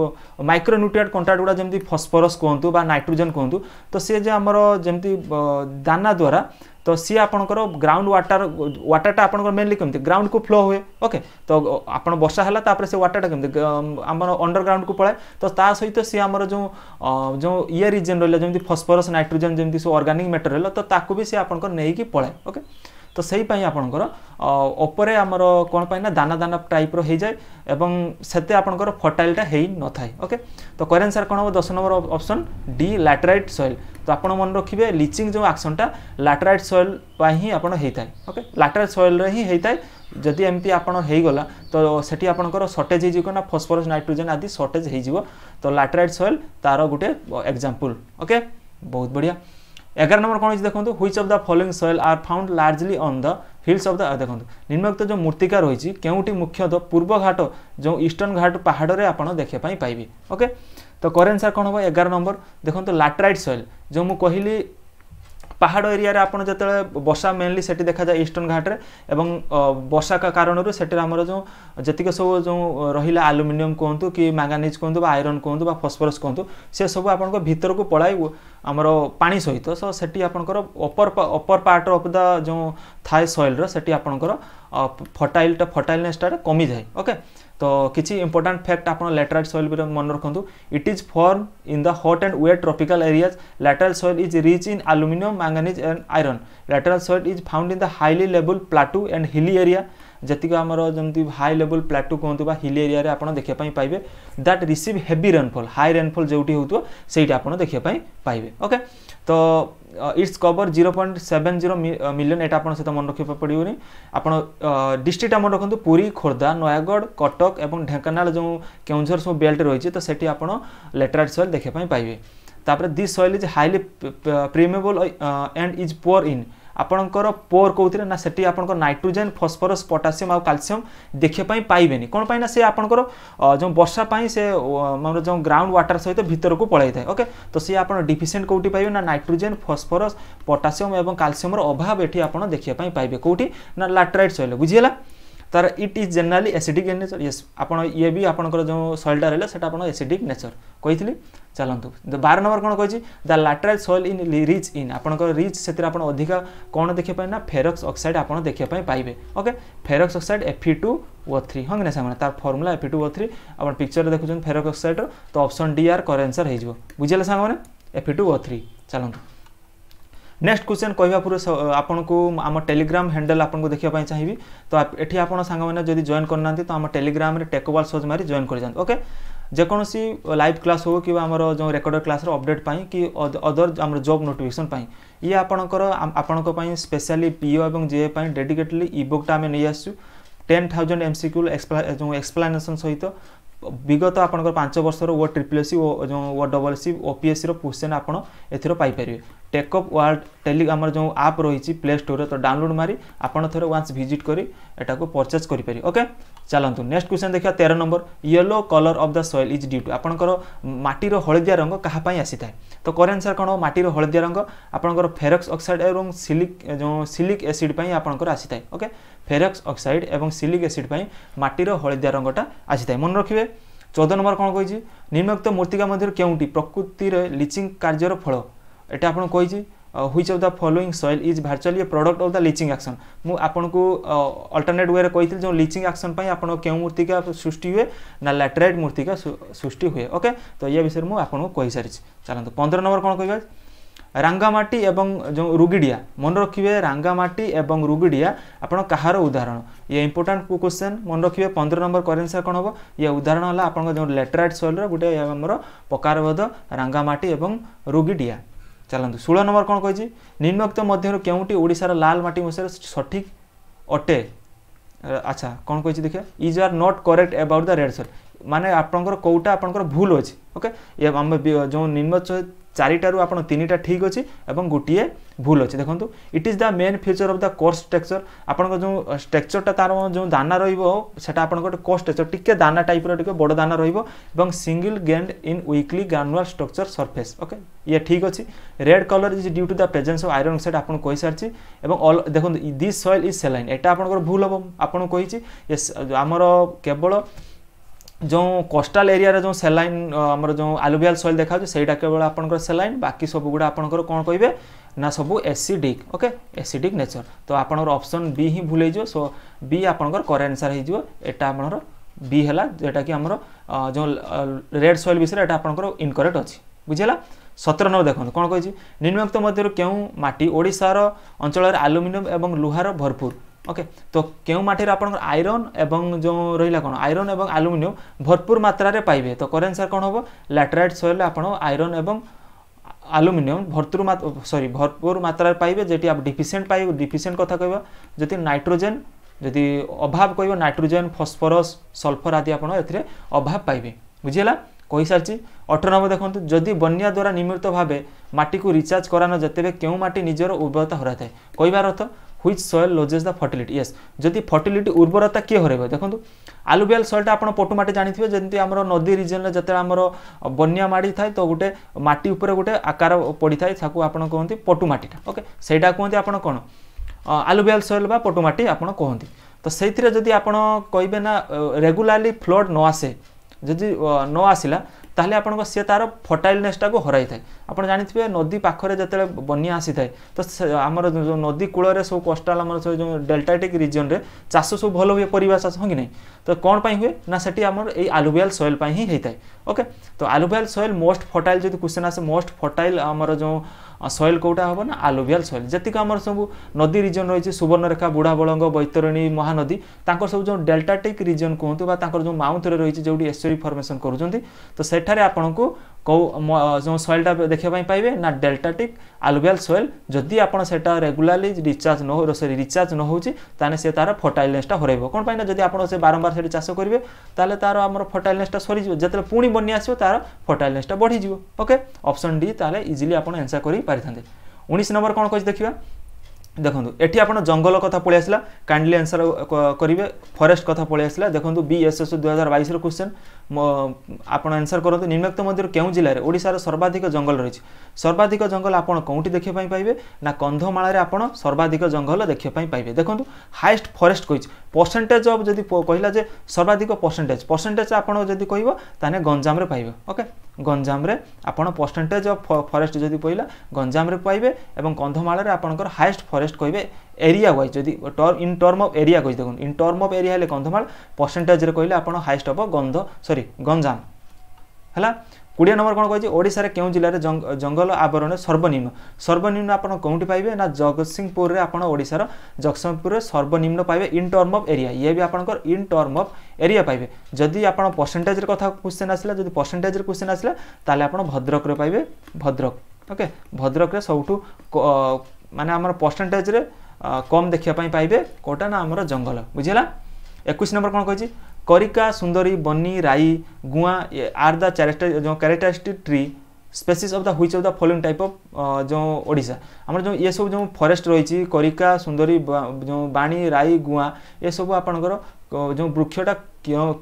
A: ମାଇକ୍ରୋନ୍ୟୁଟ୍ରିଆଟ୍ କଣ୍ଟ୍ରାକ୍ଟ ଗୁଡ଼ା ଯେମିତି ଫସ୍ଫରସ୍ କୁହନ୍ତୁ ବା ନାଇଟ୍ରୋଜେନ୍ କୁହନ୍ତୁ ତ ସିଏ ଯେ ଆମର ଯେମିତି ଦାନା ଦ୍ୱାରା ତ ସିଏ ଆପଣଙ୍କର ଗ୍ରାଉଣ୍ଡ ୱାଟର ୱାଟରଟା ଆପଣଙ୍କର ମେନଲି କେମିତି ଗ୍ରାଉଣ୍ଡକୁ ଫ୍ଲୋ ହୁଏ ଓକେ ତ ଆପଣ ବର୍ଷା ହେଲା ତାପରେ ସେ ୱାଟରଟା କେମିତି ଆମର ଅଣ୍ଡରଗ୍ରାଉଣ୍ଡକୁ ପଳାଏ ତ ତା ସହିତ ସିଏ ଆମର ଯେଉଁ ଯେଉଁ ଇଏ ରିଜେନ୍ ରହିଲା ଯେମିତି ଫସ୍ଫରସ୍ ନାଇଟ୍ରୋଜେନ୍ ଯେମିତି ସବୁ ଅର୍ଗାନିକ୍ ମ୍ୟାଟେରିଆଲ୍ ତ ତାକୁ ବି ସିଏ ଆପଣଙ୍କର ନେଇକି ପଳାଏ ଓକେ ତ ସେଇପାଇଁ ଆପଣଙ୍କର ଉପରେ ଆମର କ'ଣ ପାଇଁ ନା ଦାନା ଦାନା ଟାଇପ୍ର ହେଇଯାଏ ଏବଂ ସେତେ ଆପଣଙ୍କର ଫର୍ଟାଇଲ୍ଟା ହେଇନଥାଏ ଓକେ ତ କରେନ୍ ସାର୍ କ'ଣ ହେବ ଦଶ number option D laterite soil তো আপনার মনে রাখবে লিচিং যে আকশনটা ল্যাটেরাইট সয়েল হি আপনার হয়ে থাকে ওকে ল্যাটেরাইট সয়েলরে হি হয়ে থাকে যদি এমতি আপনার হয়ে গলা তো সেটি আপনার সর্টেজ হয়ে যাব না ফসফরস নাইট্রোজেন আদি সর্টেজ হয়ে যাব তো ল্যাটেরাইট সয়েল তার গোটে এক্সাম্পল ওকে বহুত বড়িয়া এগার নম্বর কোণ হয়েছে দেখুন which of the following soil are found largely on the hills of the দেখুন নিম্নোক্ত যে মূর্তিকা রয়েছে কেউটি মুখ্যতঃ পূর্ব ঘাট যে ইষ্টর্ন ঘাট পাহাড়ে আপনার দেখা পাইবে ওকে তো କରେଣ୍ଟ ସାର୍ କ'ଣ ହେବ ଏଗାର ନମ୍ବର ଦେଖନ୍ତୁ ଲାଟ୍ରାଇଟ୍ ସଏଲ୍ ଯେଉଁ ମୁଁ କହିଲି ପାହାଡ଼ ଏରିଆରେ ଆପଣ ଯେତେବେଳେ ବର୍ଷା ମେନଲି ସେଠି ଦେଖାଯାଏ ଇଷ୍ଟର୍ଣ୍ଣ ଘାଟରେ ଏବଂ ବର୍ଷା କାରଣରୁ ସେଠାରେ ଆମର ଯେଉଁ ଯେତିକ ସବୁ ଯେଉଁ ରହିଲା ଆଲୁମିନିୟମ୍ କୁହନ୍ତୁ କି ମାଙ୍ଗାନିଜ୍ କୁହନ୍ତୁ ବା ଆଇରନ୍ କୁହନ୍ତୁ ବା ଫସ୍ଫରସ୍ କୁହନ୍ତୁ ସେ ସବୁ ଆପଣଙ୍କ ଭିତରକୁ ପଳାଇ ଆମର ପାଣି ସହିତ ସୋ ସେଠି ଆପଣଙ୍କର ଅପର ଅପର ପାର୍ଟ ଅଫ୍ ଦ ଯେଉଁ ଥାଏ ସଏଲ୍ର ସେଠି ଆପଣଙ୍କର ଫର୍ଟାଇଲ୍ଟା ଫର୍ଟାଇଲନେସ୍ଟା କମିଯାଏ ଓକେ ତ କିଛି ଇମ୍ପୋର୍ଟାଣ୍ଟ ଫ୍ୟାକ୍ଟ ଆପଣ ଲାଟେରାଇଟ୍ ସଏଲ୍ ବି ମନେ ରଖନ୍ତୁ it is form in the hot and wet tropical areas lateral soil is rich in aluminium manganese and iron lateral soil is found in the highly ଲେବୁଲ୍ ପ୍ଲାଟୁ ଆଣ୍ଡ ହିଲି ଏରିଆ ଯେତିକି ଆମର ଯେମିତି ହାଇ ଲେବୁଲ୍ ପ୍ଲାଟୁ କୁହନ୍ତୁ ବା ହିଲ୍ ଏରିଆରେ ଆପଣ ଦେଖିବା ପାଇଁ ପାଇବେ that receive heavy rainfall high rainfall ଯେଉଁଠି ହେଉଥିବ ସେଇଠି ଆପଣ ଦେଖିବା ପାଇଁ ପାଇବେ ଓକେ ତ it's cover zero point seven zero million এটা আপনার সহ মনে রাখা পড়বনি আপনার ডিস্ট্রিক্ট আমার রাখুন পুরী খোর্ধা নয়াগড় কটক এবং ঢেঙ্কানাল যে কেউঝর সব বেল্ট রয়েছে তো সেটি আপনার লেটেরাইট সয়েল দেখা পাইবে তাপরে this soil is highly permeable and is poor in ଆପଣଙ୍କର ପୋର୍ କେଉଁଥିରେ ନା ସେଠି ଆପଣଙ୍କର ନାଇଟ୍ରୋଜେନ୍ ଫସ୍ଫରସ୍ ପଟାସିୟମ୍ ଆଉ କ୍ୟାଲସିୟମ୍ ଦେଖିବା ପାଇଁ ପାଇବେନି କ'ଣ ପାଇଁ ନା ସେ ଆପଣଙ୍କର ଯେଉଁ ବର୍ଷା ପାଇଁ ସେ ଆମର ଯେଉଁ ଗ୍ରାଉଣ୍ଡ ୱାଟର ସହିତ ଭିତରକୁ ପଳାଇଥାଏ ଓକେ ତ ସିଏ ଆପଣ ଡିଫିସିଏଣ୍ଟ କେଉଁଠି ପାଇବେ ନା ନାଇଟ୍ରୋଜେନ୍ ଫସ୍ଫରସ୍ ପଟାସିୟମ୍ ଏବଂ କ୍ୟାଲସିୟମ୍ର ଅଭାବ ଏଠି ଆପଣ ଦେଖିବା ପାଇଁ ପାଇବେ କେଉଁଠି ନା ଲାଟ୍ରାଇଟ୍ ସଏଲ୍ ବୁଝିହେଲା तार it is generally acidic in nature yes ये भी आपर जो सइलटा रहा है आप एसीडिक नेचर कही चलतु बार नंबर कौन कही द लाट्राइल सइल इन रिच इन आपंकर रिच से अधिका कौन देखेपे ना फेरक्स अक्साइड आप देखापी पाइबे okay ferrous oxide F two O three हाँ कि ना से तार formula F two O three आप पिक्चर देखुं फेरक्स अक्साइड्र तो अप्सन डी आर कर आंसर हो बुझे सांग मैंने एफ टू ओ थ्री चलतु ନେକ୍ସଟ କ୍ୱେଶ୍ଚନ୍ କହିବା ପୂର୍ବ ଆପଣଙ୍କୁ ଆମ ଟେଲିଗ୍ରାମ ହ୍ୟାଣ୍ଡେଲ୍ ଆପଣଙ୍କୁ ଦେଖିବା ପାଇଁ ଚାହିଁବି ତ ଏଠି ଆପଣ ସାଙ୍ଗମାନେ ଯଦି ଜଏନ୍ କରିନାହାନ୍ତି ତ ଆମ ଟେଲିଗ୍ରାମରେ ଟେକୱାଲ୍ ସର୍ଚ୍ଚ ମାରି ଜଏନ୍ କରିଯାଆନ୍ତୁ ଓକେ ଯେକୌଣସି ଲାଇଭ୍ କ୍ଲାସ୍ ହେଉ କିମ୍ବା ଆମର ଯେଉଁ ରେକର୍ଡ଼େଡ଼ କ୍ଲାସ୍ର ଅପଡ଼େଟ୍ ପାଇଁ କି ଅଦର୍ ଆମର ଜବ୍ ନୋଟିଫିକେସନ୍ ପାଇଁ ଇଏ ଆପଣଙ୍କର ଆପଣଙ୍କ ପାଇଁ ସ୍ପେଶାଲି ପିଓ ଏବଂ ଜିଏ ପାଇଁ ଡେଡିକେଟେଡ଼ଲି ଇବୁକ୍ଟା ଆମେ ନେଇ ଆସିଛୁ টেন থাউজেন্ড এম সিকিউ ଯେଉଁ ଏକ୍ସପ୍ଲାନେସନ୍ ସହିତ ବିଗତ ଆପଣଙ୍କର ପାଞ୍ଚ ବର୍ଷର ଓ ଟ୍ରିପଲ୍ ଏସ୍ ସି ଓ ଯେଉଁ O double S C O P S ସିର କ୍ୱେଶ୍ଚନ୍ ଆପଣ ଏଥିରୁ ପାଇପାରିବେ টেকঅপ ওয়ার্ড টেলি আমার যে আপ রয়েছে প্লে স্টোরে তো ডাউনলোড মারি আপনার থরে ওয়ান্স ভিজিট করে এটা পরচেজ করে পারি ওকে চালু নেক্সট কোশ্চেন দেখা তের নম্বর yellow colour of the soil is due to আপনার মাটির হলদিয়া রঙ কাহাপাই আসি থাকে তো করেন্ট আনসার কোণ মাটির হলদিয়া রঙ আপনার ফেরক্স অক্সাইড এবং সিলিক যে সিলিক এসিড পাই আপনার আসি থাকে ওকে ফেরক্স অক্সাইড এবং সিলিক এসিড পাই মাটির হলদিয়া রঙটা আসি থাকে মনে রাখবে চৌদ নম্বর কোণ কী নিম্নোক্ত মূর্তিকা মধ্যে কেউটি প্রকৃতির লিচিং কার্যর ফল এটা আপনার কইছি which of the following soil is virtually a product of the leaching action মু আপনার অল্টরনেট ওয়ে কইলি যে লিচিং আকশন আপনার কেউ মূর্তিকা সৃষ্টি হুয়ে না ল্যাটেরাইট মূর্তিকা সৃষ্টি হুয়ে ওকে তো ইয়ে বিষয়ে মু আপনার কইসারিছি চলতু পনেরো নম্বর কোণ কইবা রাঙ্গামাটি এবং যে রুগিডিয়া মনে রাখবে রাঙ্গামাটি এবং রুগিডিয়া আপনার কাহার উদাহরণ ইয়ে ইম্পর্টাট কোশ্চেন মনে রাখবে পনেরো নম্বর করেন্ট সার কোণ হব ইয়ে উদাহরণ হল আপনার যে লেটেরাইট সয়েলর গোটে আমার পকারবদ রাঙ্গামাটি এবং রুগিডিয়া ଚାଲନ୍ତୁ ଷୋହଳ ନମ୍ବର କ'ଣ କହିଛି ନିମ୍ନୋକ୍ତ ମଧ୍ୟରୁ କେଉଁଟି ଓଡ଼ିଶାର ଲାଲ ମାଟି ମିଶାର ସଠିକ୍ ଅଟେ ଆଚ୍ଛା କ'ଣ କହିଛି ଦେଖିବା is are not correct about the red soil ମାନେ ଆପଣଙ୍କର କେଉଁଟା ଆପଣଙ୍କର ଭୁଲ ଅଛି ଓକେ ଆମେ ଯେଉଁ ନିମ୍ନ চারিটার আপনার তিনটা ঠিক অছি এবং গোটিয়ে ভুল অছি দেখুন it is the main feature of the coarse structure আপনার যে স্ট্রেকচরটা তার যে দানা রহব সেটা আপনার গোটে কোর্স স্ট্রেকচর টিকি দানা টাইপর টিকি বড় দানা রহব এবং single grained in weekly granular structure surface okay ইয়ে ঠিক অছি red colour is due to the presence of iron oxide আপনার কইসারিছি এবং অল দেখুন দিস সয়েল ইজ সেলাইন এটা আপনার ভুল হব আপনার কইছি আমার কেবল जो कोस्टाल एरिया जो सेलाइन आम जो आलुबियाल सयल देखा सहीटा केवल आपंकर सेलाइन बाकी सबूड़ा आपंकर कौन कहे ना सब एसीडिक ओके एसिडिक नेचर तो आपंकर ऑप्शन बी ही भूल सो बी आपंकर करेक्ट आंसर होटा बी है जोटा कि आमर जो रेड सयल विषय आपंकर इनकरेक्ट अच्छी बुझेगा सतर ନମ୍ବର ଦେଖନ୍ତୁ कौन କହିଛି ନିମ୍ନକ୍ତ ମଧ୍ୟରୁ କେଉଁ ମାଟି ଓଡ଼ିଶାର ଅଞ୍ଚଳରେ ଆଲୁମିନିୟମ ଏବଂ ଲୁହାର ଭରପୁର ওকে তো কেউ মাটির আপনার আইরন এবং যে রহলা কোণ আইরন এবং আলুমিনিয়ম ভরপুর মাত্রার পাইবে তো করেন্ট সার কোণ হব ল্যাটেরাইট সয়েলে আপনার আইরন এবং আলুমিনিয়ম ভরপুর সরি ভরপুর মাত্রার পাইবে যেটি আপনি ডিফিসিয়েন্ট পাইব ডিফিসিয়েন্ট কথা কহবা যদি নাইট্রোজেন যদি অভাব কহব নাইট্রোজেন ফসফরস সলফর আদি আপনার এতে অভাব পাইবে বুঝিলা কইসারিছি অঠর নম্বর দেখুন যদি বন্যা দ্বারা নিমিত ভাবে মাটিকে রিচার্জ করানো যেতে কেউ মাটি নিজের উর্বরতা হরাই থাকে কইবার অর্থ which soil loses the fertility yes যদি ফর্টিলিটি উর্বরতা কি হরাইব দেখুন আলুবিয়াল সয়েলটা আপনার পটুমাটি জাঁথিবে যেমনি আমার নদী রিজনরে যেত আমার বন্যা মাড়ি থাকে তো গোটে মাটি উপরে গোটে আকার পড়ি থাকে তাকে আপনার কুহতি পটুমাটিটা ওকে সেইটা কুহতি আপনার কোণ আলুবিয়াল সয়েল বা পটুমাটি আপনার কুহতি তো সেইথিরে যদি আপনার কইবে না রেগুলারলি ফ্লড ন আসে যদি ন আসিলা ତାହେଲେ ଆପଣଙ୍କ ସିଏ ତା'ର ଫର୍ଟାଇଲନେସ୍ଟାକୁ ହରାଇଥାଏ ଆପଣ ଜାଣିଥିବେ ନଦୀ ପାଖରେ ଯେତେବେଳେ ବନ୍ୟା ଆସିଥାଏ ତ ଆମର ଯେଉଁ ନଦୀ କୂଳରେ ସବୁ କୋଷ୍ଟାଲ ଆମର ସବୁ ଯେଉଁ ଡେଲ୍ଟାଟିକ୍ ରିଜିଅନ୍ରେ ଚାଷ ସବୁ ଭଲ ହୁଏ ପରିବା ଚାଷ ହଁ କି ନାହିଁ ତ କ'ଣ ପାଇଁ ହୁଏ ନା ସେଠି ଆମର ଏଇ ଆଲୁଭିଆଲ୍ ସଏଲ୍ ପାଇଁ ହିଁ ହେଇଥାଏ ଓକେ ତ ଆଲୁଭିଆଲ୍ ସଏଲ୍ ମୋଷ୍ଟ ଫର୍ଟାଇଲ୍ ଯଦି କ୍ୱେଶ୍ଚନ୍ ଆସେ ମୋଷ୍ଟ ଫର୍ଟାଇଲ୍ ଆମର ଯେଉଁ ସଏଲ୍ କେଉଁଟା ହେବ ନା ଆଲୋଭିଆଲ୍ ସଏଲ୍ ଯେତିକି ଆମର ସବୁ ନଦୀ ରିଜନ୍ ରହିଛି ସୁବର୍ଣ୍ଣରେଖା ବୁଢ଼ାବଳଙ୍ଗ ବୈତରଣୀ ମହାନଦୀ ତାଙ୍କର ସବୁ ଯେଉଁ ଡେଲ୍ଟାଟିକ୍ ରିଜନ୍ କୁହନ୍ତୁ ବା ତାଙ୍କର ଯେଉଁ ମାଉଥରେ ରହିଛି ଯେଉଁଠି ଏସ୍ଓରି ଫର୍ମେସନ୍ କରୁଛନ୍ତି ତ ସେଠାରେ ଆପଣଙ୍କୁ କେଉଁ ଯେଉଁ ସଏଲ୍ଟା ଦେଖିବା ପାଇଁ ପାଇବେ ନା ଡେଲ୍ଟାଟିକ୍ ଆଲୁଭିଆଲ୍ ସଏଲ୍ ଯଦି ଆପଣ ସେଇଟା ରେଗୁଲାରଲି ରିଚାର୍ଜ ନ ସରି ରିଚାର୍ଜ ନ ହେଉଛି ତାହେଲେ ସେ ତା'ର ଫର୍ଟାଇଲନେସ୍ଟା ହରାଇବ କ'ଣ ପାଇଁ ନା ଯଦି ଆପଣ ସେ ବାରମ୍ବାର ସେଠି ଚାଷ କରିବେ ତାହେଲେ ତା'ର ଆମର ଫର୍ଟାଇଲନେସ୍ଟା ସରିଯିବ ଯେତେବେଳେ ପୁଣି ବନ୍ୟା ଆସିବ ତା'ର ଫର୍ଟାଇଲନେସ୍ଟା ବଢ଼ିଯିବ ଓକେ ଅପସନ୍ ଡି ତାହେଲେ ଇଜିଲି ଆପଣ ଏନ୍ସର୍ କରିପାରିଥାନ୍ତେ ଉଣେଇଶ ନମ୍ବର କ'ଣ କହିଛି ଦେଖିବା ଦେଖନ୍ତୁ ଏଠି ଆପଣ ଜଙ୍ଗଲ କଥା ପଳେଇ ଆସିଲା କାଇଣ୍ଡଲି ଆନ୍ସର କରିବେ ଫରେଷ୍ଟ କଥା ପଳେଇ ଆସିଲା ଦେଖନ୍ତୁ ବି ଏସ୍ ଏସ୍ ଦୁଇ ହଜାର ବାଇଶର କ୍ୱେଶ୍ଚନ୍ ଆପଣ ଆନ୍ସର୍ କରନ୍ତୁ ନିମ୍ନକ୍ତ ମଧ୍ୟରୁ କେଉଁ ଜିଲ୍ଲାରେ ଓଡ଼ିଶାର ସର୍ବାଧିକ ଜଙ୍ଗଲ ରହିଛି ସର୍ବାଧିକ ଜଙ୍ଗଲ ଆପଣ କେଉଁଠି ଦେଖିବା ପାଇଁ ପାଇବେ ନା କନ୍ଧମାଳରେ ଆପଣ ସର୍ବାଧିକ ଜଙ୍ଗଲ ଦେଖିବା ପାଇଁ ପାଇବେ ଦେଖନ୍ତୁ ହାଏଷ୍ଟ ଫରେଷ୍ଟ କହିଛି ପରସେଣ୍ଟେଜ୍ ଅଫ୍ ଯଦି କହିଲା ଯେ ସର୍ବାଧିକ ପରସେଣ୍ଟେଜ୍ ପରସେଣ୍ଟେଜ୍ ଆପଣ ଯଦି କହିବ ତାହେଲେ ଗଞ୍ଜାମରେ ପାଇବେ ଓକେ ଗଞ୍ଜାମରେ ଆପଣ ପରସେଣ୍ଟେଜ୍ ଅଫ୍ ଫରେଷ୍ଟ ଯଦି କହିଲା ଗଞ୍ଜାମରେ ପାଇବେ ଏବଂ କନ୍ଧମାଳରେ ଆପଣଙ୍କର ହାଏଷ୍ଟ ଫରେଷ୍ଟ କହିବେ এরিয়া ওয়াইজ যদি ইন টর্ম অফ এরিয়া কইছি দেখুন ইন টর্ম অফ এরিয়া হলে কন্ধমাল পরসেন্টেজরে কহিলে আপনার হাইস্ট হব গন্ধ সরি গঞ্জাম ହେଲା କୋଡ଼ିଏ ନମ୍ବର କ'ଣ କହିଛି ଓଡ଼ିଶାରେ କେଉଁ ଜିଲ୍ଲାରେ ଜଙ୍ଗଲ ଆବରଣ ସର୍ବନିମ୍ନ ସର୍ବନିମ୍ନ ଆପଣ କେଉଁଠି ପାଇବେ ନା ଜଗତସିଂହପୁରରେ ଆପଣ ଓଡ଼ିଶାର ଜଗତସିଂହପୁରରେ ସର୍ବନିମ୍ନ ପାଇବେ ଇନ୍ ଟର୍ମ ଅଫ୍ ଏରିଆ ଇଏ ବି ଆପଣଙ୍କର ଇନ୍ ଟର୍ମ ଅଫ୍ ଏରିଆ ପାଇବେ ଯଦି ଆପଣ ପରସେଣ୍ଟେଜରେ କଥା କ୍ୱେଶ୍ଚନ୍ ଆସିଲା ଯଦି ପରସେଣ୍ଟେଜରେ କ୍ୱେଶ୍ଚନ୍ ଆସିଲା ତାହେଲେ ଆପଣ ଭଦ୍ରକରେ ପାଇବେ ଭଦ୍ରକ ଓକେ ଭଦ୍ରକରେ ସବୁଠୁ ମାନେ ଆମର ପରସେଣ୍ଟେଜରେ কম দেখা পাইবে কোটা না আমার জঙ্গল বুঝিলা একুশ নম্বর কোণ কী করিকা সুন্দরী বনি রাই গুয়া are the characteristic tree species of the which of the following type of जो ओडा आम जो ये सब जो फरेस्ट रही करिका सुंदरी जो बाणी राई गुआ ये सब आपंकर जो वृक्षटा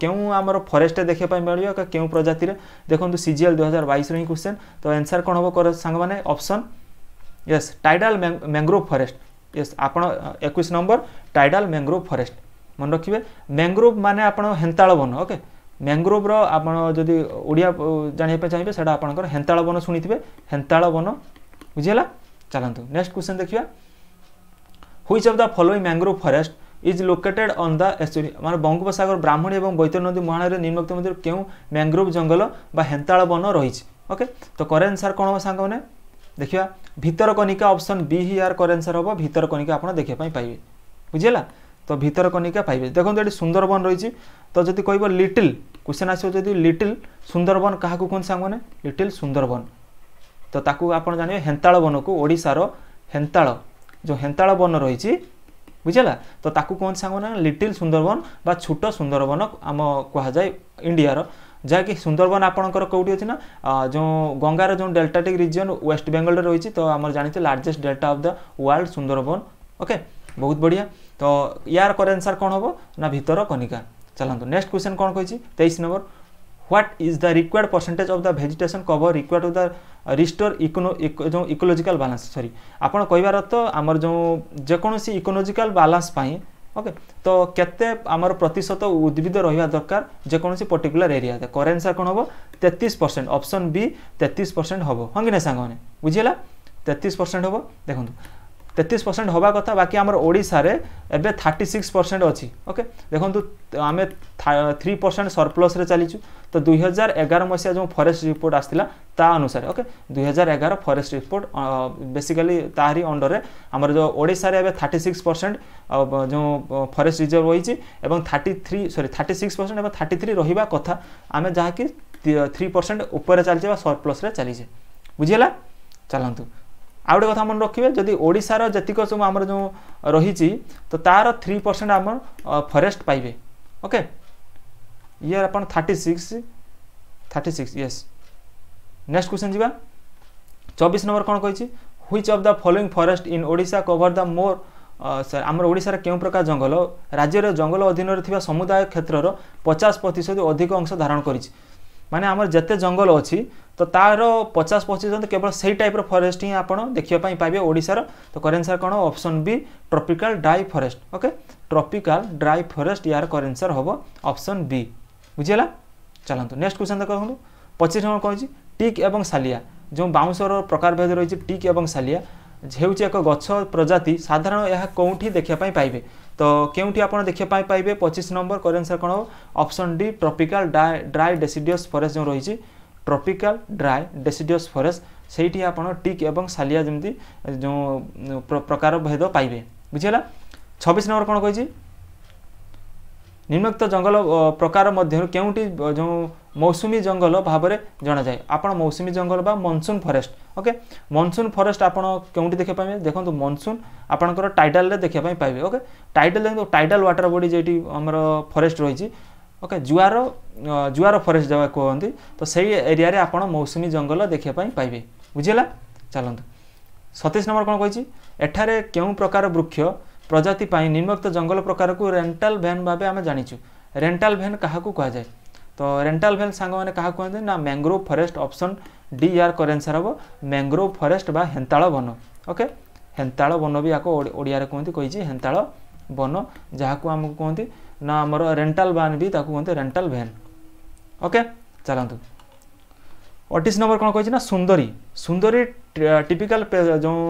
A: क्यों आमर फरेस्ट देखापी मिल क्यों प्रजातिर देखो सीजीएल दुई हजार बैस हिं क्वेश्चन तो एनसर कौन हम सांग मैंने option yes tidal mangrove forest yes ଆପଣ ଏକୋଇଶ ନମ୍ବର ଟାଇଡାଲ ମ୍ୟାଙ୍ଗୋଭ୍ ଫରେଷ୍ଟ ମନେ ରଖିବେ ମ୍ୟାଙ୍ଗୋଭ୍ ମାନେ ଆପଣ ହେନ୍ତାଳ ବନ ଓକେ ମ୍ୟାଙ୍ଗୋଭ୍ର ଆପଣ ଯଦି ଓଡ଼ିଆ ଜାଣିବା ପାଇଁ ଚାହିଁବେ ସେଇଟା ଆପଣଙ୍କର ହେନ୍ତାଳ ବନ ଶୁଣିଥିବେ ହେନ୍ତାଳ ବନ ବୁଝିହେଲା ଚାଲନ୍ତୁ ନେକ୍ସଟ କ୍ୱେଶ୍ଚନ୍ ଦେଖିବା which of the following mangrove forest is located on the estuary মানে বঙ্গোপসাগর ব্রাহ্মণী এবং বৈতরী নদী মহানগরী নিম্নোক্ত মধ্যে কেউ ম্যাংগ্রোভ জঙ্গল বা হেন্তাল বন রয়েছে ওকে তো করেন সার কোণ সাংমানে দেখা ভিতরকণিকা অপশন বি হি ইয়ার করেন্ট আনসার হব ভিতরকণিকা আপনার দেখা পাইবে বুঝিলা তো ভিতরকণিকা পাইবে দেখুন এটি সুন্দরবন রয়েছে তো যদি কহব লিটিল কোশ্চেন আসবে যদি লিটিল সুন্দরবন কাহকু কোন সাংমানে লিটিল সুন্দরবন তো তাকে আপনার জানবে হেন্তাড় বনকু ওড়শার হেন্তাড় যে হেন্তাড় বন রয়েছে বুঝলা তো তাকে কোন সাংমানে লিটিল সুন্দরবন বা ছোট সুন্দরবন আম কুহযায় ইন্ডিয়ার ଯାହାକି ସୁନ୍ଦରବନ ଆପଣଙ୍କର କେଉଁଠି ଅଛି ନା ଯେଉଁ ଗଙ୍ଗାର ଯେଉଁ ଡେଲ୍ଟାଟିକ୍ ରିଜିଅନ୍ ୱେଷ୍ଟ ବେଙ୍ଗଲରେ ରହିଛି ତ ଆମର ଜାଣିଛୁ largest delta of the world Sundarban okay ବହୁତ ବଢ଼ିଆ ତ ୟାର କରେକ୍ଟ ଆନ୍ସର୍ କ'ଣ ହେବ ନା ଭିତର କନିକା ଚାଲନ୍ତୁ ନେକ୍ସଟ କ୍ୱେଶ୍ଚନ୍ କ'ଣ କହିଛି ତେଇଶ ନମ୍ବର what is the required percentage of the vegetation cover required to the restore econo ଯେଉଁ ଇକୋଲୋଜିକାଲ୍ ବାଲାନ୍ସ ସରି ଆପଣ କହିବାର ତ ଆମର ଯେଉଁ ଯେକୌଣସି ଇକୋଲୋଜିକାଲ ବାଲାନ୍ସ ପାଇଁ ওকে তো কেতে আমার প্রতশত উদ্ভিদ রহবা দরকার যেকোন পর্টিকুলার এরিয়াতে করেন্ট সার কোণ হব তেত্রিশ পরসেন্ট অপসন বি তেত্রিশ পরসেন্ট হব হ্যাঁ কি না সাং মানে বুঝিলা তেত্রিশ পরসেন্ট হব দেখুন তেত্রিশ পরসেন্ট হওয়া কথা বাকি আমার ওড়শার এবে থার্টি সিক্স পরসেন্ট অছি ওকে দেখুন আমি থ্রি পরসেন্ট সরপ্লসে চালিছু তো দুই হাজার এগার মশিয়া যে ফরেস্ট রিপোর্ট আসছিল তা অনুসারে ওকে দুই হাজার এগার ফরেস্ট রিপোর্ট বেসিকালি তাহারি অন্ডরে আমার যে ওড়শার এবার থার্টি সিক্স পরসেন্ট যে ফরেস্ট রিজর্ভ রয়েছে এবং thirty three sorry thirty six percent এবং থার্টি থ্রি রহবা কথা আমি যাকি থ্রি পরসেন্ট উপরে চালছে বা সরপ্লসরে চালিছে বুঝিলা ଚାଲନ୍ତୁ ଆଉ ଗୋଟେ କଥା ମନେ ରଖିବେ ଯଦି ଓଡ଼ିଶାର ଯେତିକ ସବୁ ଆମର ଯେଉଁ ରହିଛି ତ ତା'ର ଥ୍ରୀ ପରସେଣ୍ଟ ଆମର ଫରେଷ୍ଟ ପାଇବେ ଓକେ ইয়াर अपन thirty six thirty six yes next question जी चौबीस नंबर कौन कही which of the following forest in ओडा कभर द मोर सर आम ओडार क्यों प्रकार जंगल राज्य जंगल अधीन समुदाय क्षेत्र पचास प्रतिशत अधिक अंश धारण कर মানে আমার যেতে জঙ্গল অছি তো তার পচাশ পঁচিশ কেবল সেই টাইপর ফরেস্ট হি আপনার দেখা পাবে ওড়শার তো করেন্ট সার কোণ option B tropical dry forest okay tropical dry forest ইয়ার করেন্ট সার হব অপশন বি ବୁଝିଗଲା ଚାଲନ୍ତୁ ନେକ୍ସଟ କ୍ୱେଶ୍ଚନ୍ ଦେଖ ଦେଖନ୍ତୁ ପଚିଶ ନମ୍ବର କ'ଣ ହେଇଛି ଟିକ୍ ଏବଂ ସାଲିଆ ଯେଉଁ ବାଉଁଶର ପ୍ରକାରଭେଦ ରହିଛି ଟିକ୍ ଏବଂ ସାଲିଆ ହେଉଛି ଏକ ଗଛ ପ୍ରଜାତି ସାଧାରଣ ଏହା କେଉଁଠି ଦେଖିବା ପାଇଁ ପାଇବେ ତ କେଉଁଠି ଆପଣ ଦେଖିବା ପାଇଁ ପାଇବେ ପଚିଶ ନମ୍ବର କରେକ୍ଟ ଆନ୍ସର କ'ଣ ହେବ option D tropical dry deciduous forest ଯେଉଁ ରହିଛି ଟ୍ରପିକାଲ ଡ୍ରାଏ ଡେସିଡିୟସ୍ ଫରେଷ୍ଟ ସେଇଠି ଆପଣ ଟିକ୍ ଏବଂ ସାଲିଆ ଯେମିତି ଯେଉଁ ପ୍ରକାର ଭେଦ ପାଇବେ ବୁଝିହେଲା ଛବିଶ ନମ୍ବର କ'ଣ କହିଛି নিম্নোক্ত জঙ্গল প্রকার মধ্যে কেউটি যে মৌসুমী জঙ্গল ভাবে জনা যায় আপনার মৌসুমী জঙ্গল বা monsoon forest okay monsoon forest আপনার কেউটি দেখে পাবে দেখুন মনসুন আপনার টাইডাল দেখা পাইবে ওকে টাইডাল দেখুন টাইডাল ওয়াটার বডি যেটি আমার ফরেস্ট রয়েছে ওকে জুয়ার জুয়ার ফরেস্ট যা কুহতি তো সেই এরিয়ারে আপনার মৌসুমী জঙ্গল দেখা পাইবে বুঝিলা চালু সতীশ নম্বর কোণ কী এঠারে কেউ প্রকার বৃক্ষ প্রজাতি পাই নিম্নোক্ত জঙ্গল প্রকারকু রেন্টাল ভ্যান ভাবে আমি জানিছু রেন্টাল ভ্যান কাহাকু কুহযায় তো রেন্টাল ভ্যান সাংমানে কাহা কুহতি না ম্যাংগ্রোভ ফরেস্ট অপশন ডি ইয়ার করেন্ট আনসার হব ম্যাংগ্রোভ ফরেস্ট বা হেন্তাল বন ওকে হেন্তাল বন বি ইয়াকে ওড়িয়ারে কুহতি কইছি হেন্তাল বন যাহাকু আমাকে কুহতি না আমার রেন্টাল ভ্যান বি তাকে কুহতি রেন্টাল ভ্যান ওকে ଚାଲନ୍ତୁ ଅଠେଇଶ ନମ୍ବର କ'ଣ କହିଛି ନା ସୁନ୍ଦରୀ ସୁନ୍ଦରୀ ଟିପିକାଲ ଯେଉଁ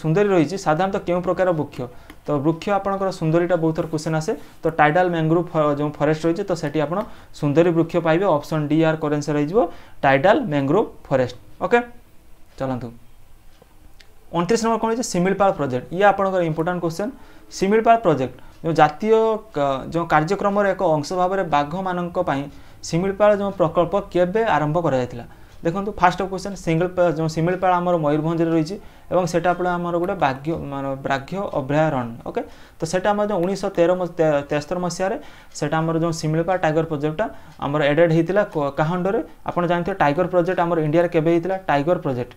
A: ସୁନ୍ଦରୀ ରହିଛି ସାଧାରଣତଃ କେଉଁ ପ୍ରକାର ବୃକ୍ଷ তো বৃক্ষ আপনার সুন্দরীটা বহু থর কোশ্চেন আসে তো টাইডাল ম্যাঙ্গ্রোভ যে ফরেস্ট রয়েছে তো সেটি আপনার সুন্দরী বৃক্ষ পাইবে অপশন ডি আর করেন্স রয়েছে টাইডাল ম্যাঙ্গ্রোভ ফরেস্ট ওকে চলতু অণতিশ নম্বর কোণ হচ্ছে সিমিলপাল প্রোজেক্ট ইয়ে আপনার ইম্পর্টাট কোশ্চেন সিমিলপাল প্রোজেক্ট যে জাতীয় যে কার্যক্রমের এক অংশ ভাবে বাঘ মানক সিমিলপাল যে প্রকল্প কেবে আরম্ভ করা যাইতিলা দেখুন ফার্স্ট কোশ্চেন সিঙ্গল শিମିଳିପାଳ আমার ময়ূরভঞ্জে রয়েছে এবং সেটা আপনার আমার গোটে বাঘ্য মানে ব্রাঘ্য অভয়ারণ্য ওকে তো সেটা আমার যে উনিশশো তের তেস্তর মশায় সেটা আমার যে শিମିଳିପାଳ টাইগর প্রোজেক্টটা আমার এডেড হয়েছিল কাহা অন্ডরে আপনার জানিথে টাইগর প্রোজেক্ট আমার ইন্ডিয়ার কেবে হয়েছিল tiger project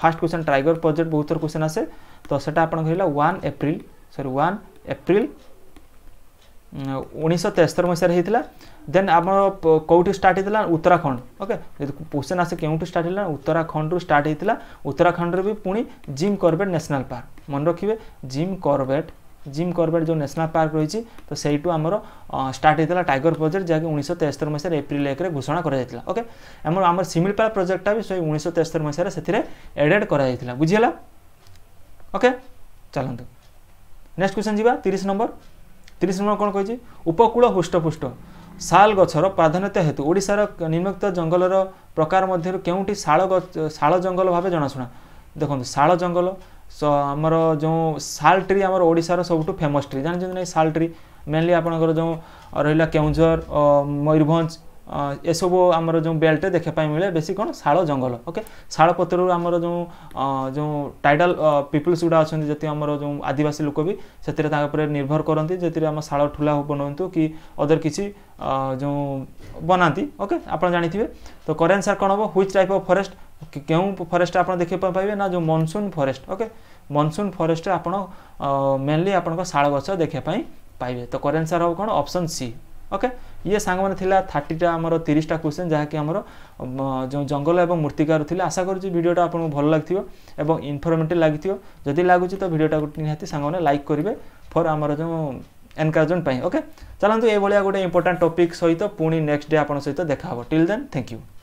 A: first question tiger project বহুত থর কোশ্চেন আসে তো সেটা আপনার হল one April sorry one April ଉଣେଇଶହ ତେସ୍ତର ମସିହାରେ ହେଇଥିଲା ଦେନ୍ ଆମର କେଉଁଠି ଷ୍ଟାର୍ଟ ହେଇଥିଲା ଉତ୍ତରାଖଣ୍ଡ ଓକେ କ୍ୱେଶ୍ଚନ୍ ଆସେ କେଉଁଠି ଷ୍ଟାର୍ଟ ହେଇଥିଲା ଉତ୍ତରାଖଣ୍ଡରୁ ଷ୍ଟାର୍ଟ ହେଇଥିଲା ଉତ୍ତରାଖଣ୍ଡରେ ବି ପୁଣି ଜିମ୍ କର୍ବେଟ୍ ନ୍ୟାସନାଲ୍ ପାର୍କ ମନେ ରଖିବେ ଜିମ୍ କର୍ବେଟ୍ ଜିମ୍ କର୍ବେଟ୍ ଯେଉଁ ନ୍ୟାସନାଲ୍ ପାର୍କ ରହିଛି ତ ସେଇଠୁ ଆମର ଷ୍ଟାର୍ଟ ହେଇଥିଲା ଟାଇଗର ପ୍ରୋଜେକ୍ଟ ଯାହାକି ଉଣେଇଶହ ତେସ୍ତର ମସିହାରେ ଏପ୍ରିଲ ଏକରେ ଘୋଷଣା କରାଯାଇଥିଲା ଓକେ ଆମର ଆମର ସିମିଳିପାଳ ପ୍ରୋଜେକ୍ଟଟା ବି ସେଇ ଉଣେଇଶହ ତେସ୍ତର ମସିହାରେ ସେଥିରେ ଏଡ଼େଡ଼୍ କରାଯାଇଥିଲା ବୁଝିହେଲା ଓକେ ଚାଲନ୍ତୁ ନେକ୍ସଟ କ୍ୱେଶ୍ଚନ୍ ଯିବା ତିରିଶ ନମ୍ବର ତିରିଶ ନମ୍ବର କ'ଣ କହିଛି ଉପକୂଳ ହୃଷ୍ଟପୃଷ୍ଟ ଶାଲ ଗଛର ପ୍ରାଧାନ୍ୟତା ହେତୁ ଓଡ଼ିଶାର ନିମ୍ନକ୍ତ ଜଙ୍ଗଲର ପ୍ରକାର ମଧ୍ୟରୁ କେଉଁଠି ଶାଳ ଶାଳ ଜଙ୍ଗଲ ଭାବେ ଜଣାଶୁଣା ଦେଖନ୍ତୁ ଶାଳ ଜଙ୍ଗଲ ଆମର ଯେଉଁ ଶାଲ ଟ୍ରି ଆମର ଓଡ଼ିଶାର ସବୁଠୁ ଫେମସ୍ ଟ୍ରି ଜାଣିଛନ୍ତି ନାହିଁ ଶାଲ ଟ୍ରି ମେନଲି ଆପଣଙ୍କର ଯେଉଁ ରହିଲା କେଉଁଝର ମୟୂରଭଞ୍ଜ ଏସବୁ ଆମର ଯେଉଁ ବେଲ୍ଟ ଦେଖିବା ପାଇଁ ମିଳେ ବେଶୀ କ'ଣ ଶାଳ ଜଙ୍ଗଲ ଓକେ ଶାଳ ପତ୍ରରୁ ଆମର ଯେଉଁ ଯେଉଁ ଟାଇଡ଼ାଲ ପିପୁଲ୍ସ ଗୁଡ଼ା ଅଛନ୍ତି ଯେତିକି ଆମର ଯେଉଁ ଆଦିବାସୀ ଲୋକ ବି ସେଥିରେ ତାଙ୍କ ଉପରେ ନିର୍ଭର କରନ୍ତି ଯେଥିରେ ଆମ ଶାଳ ଠୁଲା ବନାନ୍ତୁ କି ଅଦର କିଛି ଯେଉଁ ବନାନ୍ତି ଓକେ ଆପଣ ଜାଣିଥିବେ ତ କରେନ୍ ସାର୍ କ'ଣ ହେବ ହ୍ୱିଚ୍ ଟାଇପ୍ ଅଫ୍ ଫରେଷ୍ଟ କେଉଁ ଫରେଷ୍ଟ ଆପଣ ଦେଖିବା ପାଇବେ ନା ଯେଉଁ ମନସୁନ୍ ଫରେଷ୍ଟ ଓକେ ମନସୁନ୍ ଫରେଷ୍ଟରେ ଆପଣ ମେନ୍ଲି ଆପଣଙ୍କ ଶାଳ ଗଛ ଦେଖିବା ପାଇଁ ପାଇବେ ତ କରେନ୍ ସାର୍ ହେବ କ'ଣ ଅପସନ୍ ସି ଓକେ ଇଏ ସାଙ୍ଗମାନେ ଥିଲା ଥାର୍ଟିଟା ଆମର ତିରିଶଟା କ୍ୱେଶ୍ଚନ୍ ଯାହାକି ଆମର ଯେଉଁ ଜଙ୍ଗଲ ଏବଂ ମୂର୍ତ୍ତିକାର ଥିଲା ଆଶା କରୁଛି ଭିଡ଼ିଓଟା ଆପଣଙ୍କୁ ଭଲ ଲାଗିଥିବ ଏବଂ ଇନଫର୍ମେଟିଭ୍ ଲାଗିଥିବ ଯଦି ଲାଗୁଛି ତ ଭିଡ଼ିଓଟାକୁ ନିହାତି ସାଙ୍ଗମାନେ ଲାଇକ୍ କରିବେ ଫର୍ ଆମର ଯେଉଁ ଏନକରେଜମେଣ୍ଟ ପାଇଁ ଓକେ ଚାଲନ୍ତୁ ଏଇଭଳିଆ ଗୋଟେ ଇମ୍ପୋର୍ଟାଣ୍ଟ ଟପିକ୍ ସହିତ ପୁଣି ନେକ୍ସଟ ଡେ ଆପଣଙ୍କ ସହିତ ଦେଖା ହେବ ଟିଲ୍ ଦେନ୍ ଥ୍ୟାଙ୍କ ୟୁ